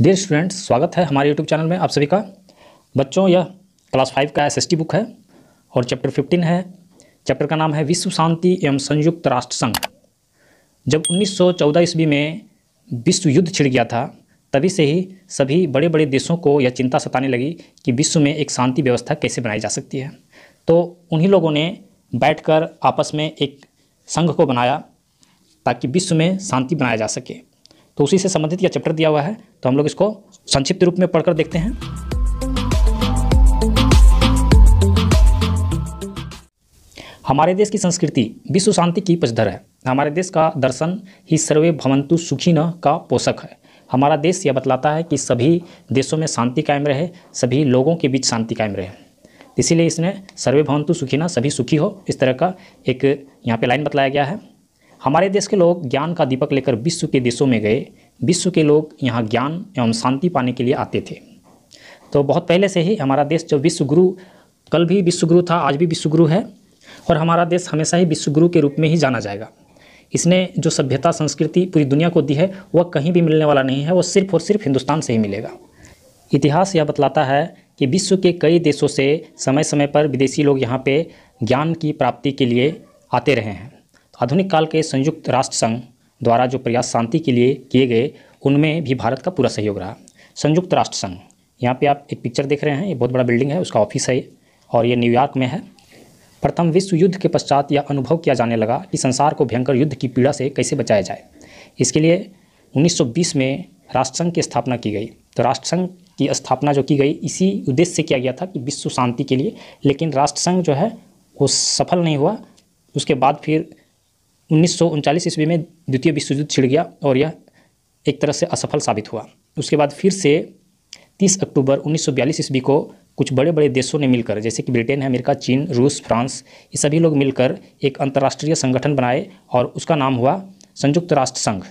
dear students स्वागत है हमारे यूट्यूब चैनल में आप सभी का बच्चों यह क्लास फाइव का एसएसटी बुक है और चैप्टर फिफ्टीन है चैप्टर का नाम है विश्व शांति एवं संयुक्त राष्ट्र संघ जब 1914 ईस्वी में विश्व युद्ध छिड़ गया था तभी से ही सभी बड़े बड़े देशों को यह चिंता सताने लगी कि विश्व में एक शांति व्यवस्था कैसे बनाई जा सकती है तो उन्हीं लोगों ने बैठकर आपस में एक संघ को बनाया ताकि विश्व में शांति बनाया जा सके तो उसी से संबंधित यह चैप्टर दिया हुआ है तो हम लोग इसको संक्षिप्त रूप में पढ़कर देखते हैं हमारे देश की संस्कृति विश्व शांति की पचधर है हमारे देश का दर्शन ही सर्वे भवंतु सुखी न का पोषक है हमारा देश यह बतलाता है कि सभी देशों में शांति कायम रहे सभी लोगों के बीच शांति कायम रहे इसीलिए इसने सर्वे भवंतु सुखी ना सभी सुखी हो इस तरह का एक यहाँ पे लाइन बतलाया गया है हमारे देश के लोग ज्ञान का दीपक लेकर विश्व के देशों में गए विश्व के लोग यहाँ ज्ञान एवं शांति पाने के लिए आते थे तो बहुत पहले से ही हमारा देश जो विश्वगुरु कल भी विश्वगुरु था आज भी विश्वगुरु है और हमारा देश हमेशा ही विश्वगुरु के रूप में ही जाना जाएगा इसने जो सभ्यता संस्कृति पूरी दुनिया को दी है वह कहीं भी मिलने वाला नहीं है वह सिर्फ और सिर्फ हिंदुस्तान से ही मिलेगा इतिहास यह बतलाता है कि विश्व के कई देशों से समय समय पर विदेशी लोग यहाँ पे ज्ञान की प्राप्ति के लिए आते रहे हैं आधुनिक काल के संयुक्त राष्ट्र संघ द्वारा जो प्रयास शांति के लिए किए गए उनमें भी भारत का पूरा सहयोग रहा संयुक्त राष्ट्र संघ यहाँ पे आप एक पिक्चर देख रहे हैं ये बहुत बड़ा बिल्डिंग है उसका ऑफिस है और ये न्यूयॉर्क में है प्रथम विश्व युद्ध के पश्चात यह अनुभव किया जाने लगा कि संसार को भयंकर युद्ध की पीड़ा से कैसे बचाया जाए इसके लिए 1920 में राष्ट्रसंघ की स्थापना की गई तो राष्ट्रसंघ की स्थापना जो की गई इसी उद्देश्य से किया गया था कि विश्व शांति के लिए लेकिन राष्ट्रसंघ जो है वो सफल नहीं हुआ उसके बाद फिर उन्नीस सौ ईस्वी में द्वितीय विश्वयुद्ध छिड़ गया और यह एक तरह से असफल साबित हुआ उसके बाद फिर से 30 अक्टूबर 1942 ईस्वी को कुछ बड़े बड़े देशों ने मिलकर जैसे कि ब्रिटेन अमेरिका चीन रूस फ्रांस ये सभी लोग मिलकर एक अंतर्राष्ट्रीय संगठन बनाए और उसका नाम हुआ संयुक्त राष्ट्र संघ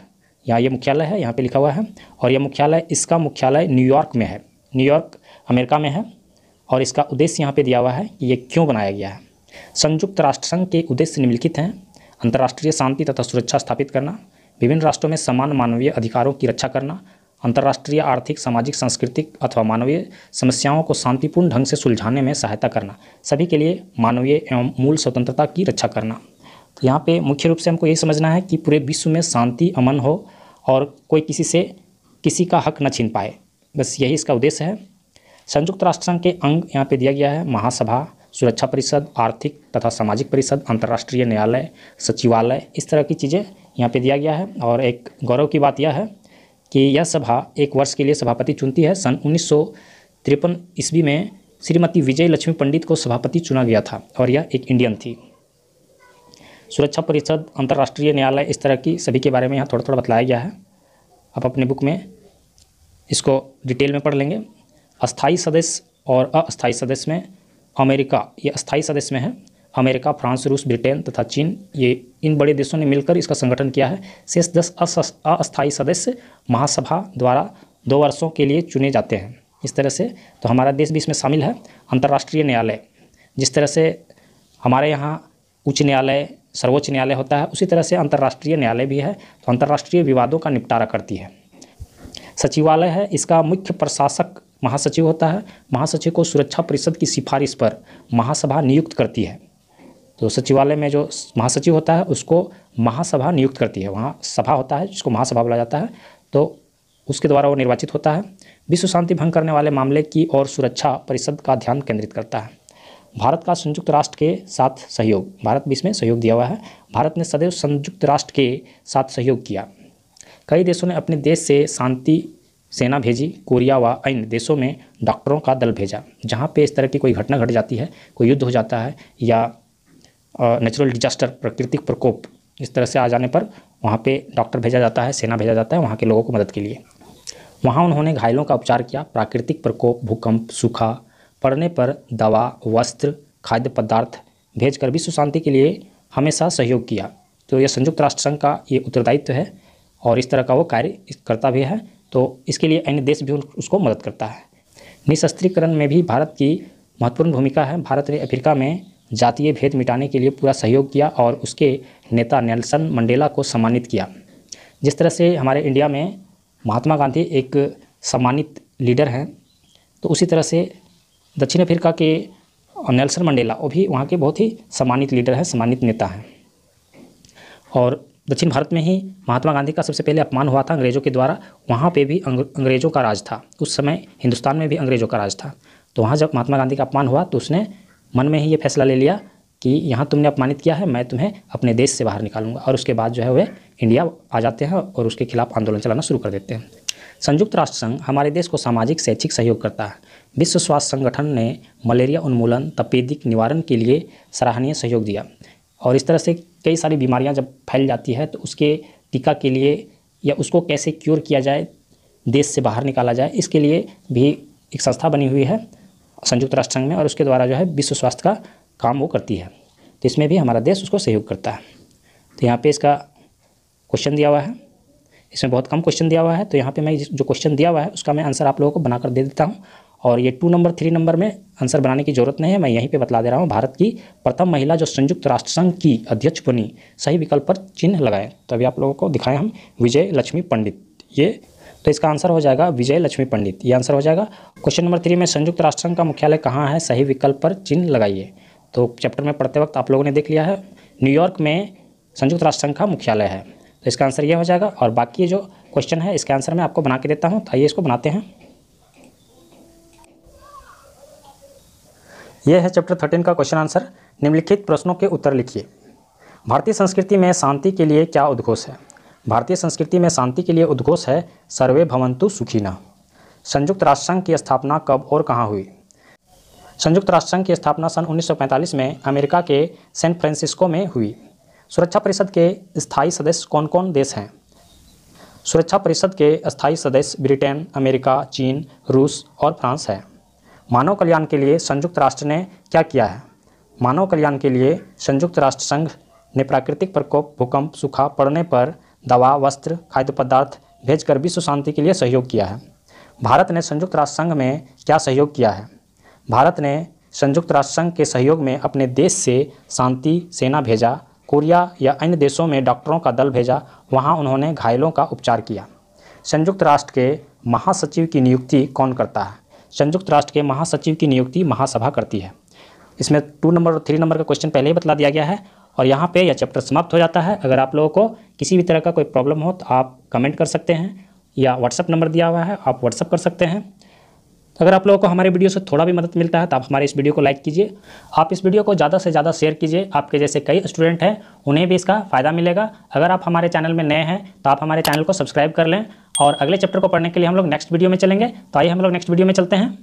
यहाँ ये मुख्यालय है यहाँ पे लिखा हुआ है और यह मुख्यालय इसका मुख्यालय न्यूयॉर्क में है न्यूयॉर्क अमेरिका में है और इसका उद्देश्य यहाँ पर दिया हुआ है कि ये क्यों बनाया गया है संयुक्त राष्ट्र संघ के उद्देश्य निम्नलिखित हैं अंतर्राष्ट्रीय शांति तथा सुरक्षा स्थापित करना विभिन्न राष्ट्रों में समान मानवीय अधिकारों की रक्षा करना अंतर्राष्ट्रीय आर्थिक सामाजिक सांस्कृतिक अथवा मानवीय समस्याओं को शांतिपूर्ण ढंग से सुलझाने में सहायता करना सभी के लिए मानवीय एवं मूल स्वतंत्रता की रक्षा करना तो यहाँ पे मुख्य रूप से हमको ये समझना है कि पूरे विश्व में शांति अमन हो और कोई किसी से किसी का हक न छीन पाए बस यही इसका उद्देश्य है संयुक्त राष्ट्र संघ के अंग यहाँ पर दिया गया है महासभा सुरक्षा परिषद आर्थिक तथा सामाजिक परिषद अंतर्राष्ट्रीय न्यायालय सचिवालय इस तरह की चीज़ें यहाँ पे दिया गया है और एक गौरव की बात यह है कि यह सभा एक वर्ष के लिए सभापति चुनती है सन उन्नीस ईस्वी में श्रीमती विजय लक्ष्मी पंडित को सभापति चुना गया था और यह एक इंडियन थी सुरक्षा परिषद अंतर्राष्ट्रीय न्यायालय इस तरह की सभी के बारे में यहाँ थोड़ा थोड़ा बतलाया गया है आप अपने बुक में इसको डिटेल में पढ़ लेंगे अस्थाई सदस्य और अस्थाई सदस्य में अमेरिका ये अस्थायी सदस्य में है अमेरिका फ्रांस रूस ब्रिटेन तथा चीन ये इन बड़े देशों ने मिलकर इसका संगठन किया है शेष दस अस्थायी सदस्य महासभा द्वारा दो वर्षों के लिए चुने जाते हैं इस तरह से तो हमारा देश भी इसमें शामिल है अंतर्राष्ट्रीय न्यायालय जिस तरह से हमारे यहाँ उच्च न्यायालय सर्वोच्च न्यायालय होता है उसी तरह से अंतर्राष्ट्रीय न्यायालय भी है तो अंतर्राष्ट्रीय विवादों का निपटारा करती है सचिवालय है इसका मुख्य प्रशासक महासचिव होता है महासचिव को सुरक्षा परिषद की सिफारिश पर महासभा नियुक्त करती है तो सचिवालय में जो महासचिव होता है उसको महासभा नियुक्त करती है वहाँ सभा होता है जिसको महासभा बोला जाता है तो उसके द्वारा वो निर्वाचित होता है विश्व शांति भंग करने वाले मामले की और सुरक्षा परिषद का ध्यान केंद्रित करता है भारत का संयुक्त राष्ट्र के साथ सहयोग भारत भी इसमें सहयोग दिया हुआ है भारत ने सदैव संयुक्त राष्ट्र के साथ सहयोग किया कई देशों ने अपने देश से शांति सेना भेजी कोरिया व अन्य देशों में डॉक्टरों का दल भेजा जहाँ पे इस तरह की कोई घटना घट जाती है कोई युद्ध हो जाता है या नेचुरल डिजास्टर प्राकृतिक प्रकोप इस तरह से आ जाने पर वहाँ पे डॉक्टर भेजा जाता है सेना भेजा जाता है वहाँ के लोगों को मदद के लिए वहाँ उन्होंने घायलों का उपचार किया प्राकृतिक प्रकोप भूकंप सूखा पड़ने पर दवा वस्त्र खाद्य पदार्थ भेजकर विश्व शांति के लिए हमेशा सहयोग किया तो यह संयुक्त राष्ट्र संघ का ये उत्तरदायित्व है और इस तरह का वो कार्य करता भी है तो इसके लिए अन्य देश भी उसको मदद करता है निशस्त्रीकरण में भी भारत की महत्वपूर्ण भूमिका है भारत ने अफ्रीका में जातीय भेद मिटाने के लिए पूरा सहयोग किया और उसके नेता नेल्सन मंडेला को सम्मानित किया जिस तरह से हमारे इंडिया में महात्मा गांधी एक सम्मानित लीडर हैं तो उसी तरह से दक्षिण अफ्रीका के नेल्सन मंडेला वो भी वहाँ के बहुत ही सम्मानित लीडर हैं सम्मानित नेता हैं और दक्षिण भारत में ही महात्मा गांधी का सबसे पहले अपमान हुआ था अंग्रेज़ों के द्वारा वहाँ पे भी अंग्रेज़ों का राज था उस समय हिंदुस्तान में भी अंग्रेज़ों का राज था तो वहाँ जब महात्मा गांधी का अपमान हुआ तो उसने मन में ही ये फैसला ले लिया कि यहाँ तुमने अपमानित किया है मैं तुम्हें अपने देश से बाहर निकालूंगा और उसके बाद जो है वह इंडिया आ जाते हैं और उसके खिलाफ आंदोलन चलाना शुरू कर देते हैं संयुक्त राष्ट्र संघ हमारे देश को सामाजिक शैक्षिक सहयोग करता है विश्व स्वास्थ्य संगठन ने मलेरिया उन्मूलन तपेदिक निवारण के लिए सराहनीय सहयोग दिया और इस तरह से कई सारी बीमारियां जब फैल जाती है तो उसके टीका के लिए या उसको कैसे क्योर किया जाए देश से बाहर निकाला जाए इसके लिए भी एक संस्था बनी हुई है संयुक्त राष्ट्र संघ में और उसके द्वारा जो है विश्व स्वास्थ्य का काम वो करती है तो इसमें भी हमारा देश उसको सहयोग करता है तो यहाँ पर इसका क्वेश्चन दिया हुआ है इसमें बहुत कम क्वेश्चन दिया हुआ है तो यहाँ पे मैं जो क्वेश्चन दिया हुआ है उसका मैं आंसर आप लोगों को बनाकर दे देता हूँ और ये टू नंबर थ्री नंबर में आंसर बनाने की जरूरत नहीं है मैं यहीं पे बतला दे रहा हूँ भारत की प्रथम महिला जो संयुक्त राष्ट्र संघ की अध्यक्ष बनी सही विकल्प पर चिन्ह लगाएं तो अभी आप लोगों को दिखाएं हम विजय लक्ष्मी पंडित ये तो इसका आंसर हो जाएगा विजय लक्ष्मी पंडित ये आंसर हो जाएगा क्वेश्चन नंबर थ्री में संयुक्त राष्ट्र संघ का मुख्यालय कहाँ है सही विकल्प पर चिन्ह लगाइए तो चैप्टर में पढ़ते वक्त आप लोगों ने देख लिया है न्यूयॉर्क में संयुक्त राष्ट्र संघ का मुख्यालय है तो इसका आंसर ये हो जाएगा और बाकी जो क्वेश्चन है इसके आंसर मैं आपको बना के देता हूँ तो आइए इसको बनाते हैं यह है चैप्टर थर्टीन का क्वेश्चन आंसर निम्नलिखित प्रश्नों के उत्तर लिखिए भारतीय संस्कृति में शांति के लिए क्या उद्घोष है भारतीय संस्कृति में शांति के लिए उद्घोष है सर्वे भवंतु सुखीना संयुक्त राष्ट्र संघ की स्थापना कब और कहाँ हुई संयुक्त राष्ट्र संघ की स्थापना सन 1945 में अमेरिका के सैन फ्रांसिस्को में हुई सुरक्षा परिषद के स्थायी सदस्य कौन कौन देश हैं सुरक्षा परिषद के स्थायी सदस्य ब्रिटेन अमेरिका चीन रूस और फ्रांस हैं मानव कल्याण के लिए संयुक्त राष्ट्र ने क्या किया है मानव कल्याण के लिए संयुक्त राष्ट्र संघ ने प्राकृतिक प्रकोप भूकंप सूखा पड़ने पर दवा वस्त्र खाद्य पदार्थ भेजकर विश्व शांति के लिए सहयोग किया है भारत ने संयुक्त राष्ट्र संघ में क्या सहयोग किया है भारत ने संयुक्त राष्ट्र संघ के सहयोग में अपने देश से शांति सेना भेजा कोरिया या अन्य देशों में डॉक्टरों का दल भेजा वहाँ उन्होंने घायलों का उपचार किया संयुक्त राष्ट्र के महासचिव की नियुक्ति कौन करता है संयुक्त राष्ट्र के महासचिव की नियुक्ति महासभा करती है इसमें टू नंबर और थ्री नंबर का क्वेश्चन पहले ही बतला दिया गया है और यहाँ पे यह चैप्टर समाप्त हो जाता है अगर आप लोगों को किसी भी तरह का कोई प्रॉब्लम हो तो आप कमेंट कर सकते हैं या व्हाट्सअप नंबर दिया हुआ है आप व्हाट्सअप कर सकते हैं अगर आप लोगों को हमारे वीडियो से थोड़ा भी मदद मिलता है तो आप हमारे इस वीडियो को लाइक कीजिए आप इस वीडियो को ज़्यादा से ज़्यादा शेयर कीजिए आपके जैसे कई स्टूडेंट हैं उन्हें भी इसका फ़ायदा मिलेगा अगर आप हमारे चैनल में नए हैं तो आप हमारे चैनल को सब्सक्राइब कर लें और अगले चैप्टर को पढ़ने के लिए हम लोग नेक्स्ट वीडियो में चलेंगे तो आइए हम लोग नेक्स्ट वीडियो में चलते हैं